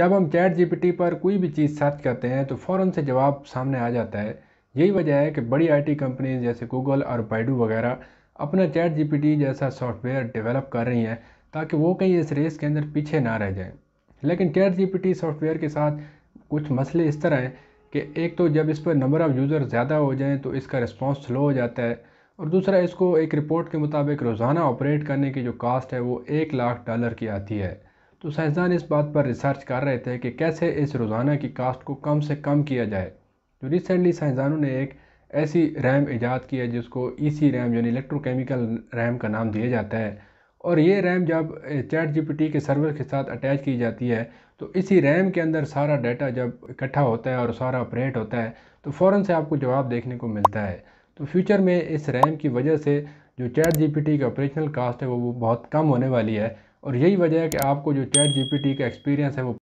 जब हम chat GPT पर कोई भी चीज़ सर्च करते हैं तो फ़ौर से जवाब सामने आ जाता है यही वजह है कि बड़ी आईटी कंपनीज जैसे गूगल और बाइडू वगैरह अपना चैट जीपीटी जैसा सॉफ्टवेयर डेवलप कर रही हैं ताकि वो कहीं इस रेस के अंदर पीछे ना रह जाएं लेकिन चैट जीपीटी सॉफ्टवेयर के साथ कुछ मसले इस तरह हैं कि एक तो जब इस पर नंबर ऑफ़ यूज़र ज़्यादा हो जाएँ तो इसका रिस्पॉन्स स्लो हो जाता है और दूसरा इसको एक रिपोर्ट के मुताबिक रोज़ाना ऑपरेट करने की जो कास्ट है वो एक लाख डॉलर की आती है तो साइंसदान इस बात पर रिसर्च कर रहे थे कि कैसे इस रोज़ाना की कास्ट को कम से कम किया जाए तो रिसेंटली साइंसदानों ने एक ऐसी रैम ईजाद की है जिसको ई e सी रैम यानी इलेक्ट्रोकेमिकल रैम का नाम दिया जाता है और ये रैम जब चैट टी के सर्वर के साथ अटैच की जाती है तो इसी रैम के अंदर सारा डाटा जब इकट्ठा होता है और सारा ऑपरेट होता है तो फ़ौर से आपको जवाब देखने को मिलता है तो फ्यूचर में इस रैम की वजह से जो चैट टी की ऑपरेशनल कास्ट है वो बहुत कम होने वाली है और यही वजह है कि आपको जो चैट जीपीटी का एक्सपीरियंस है वो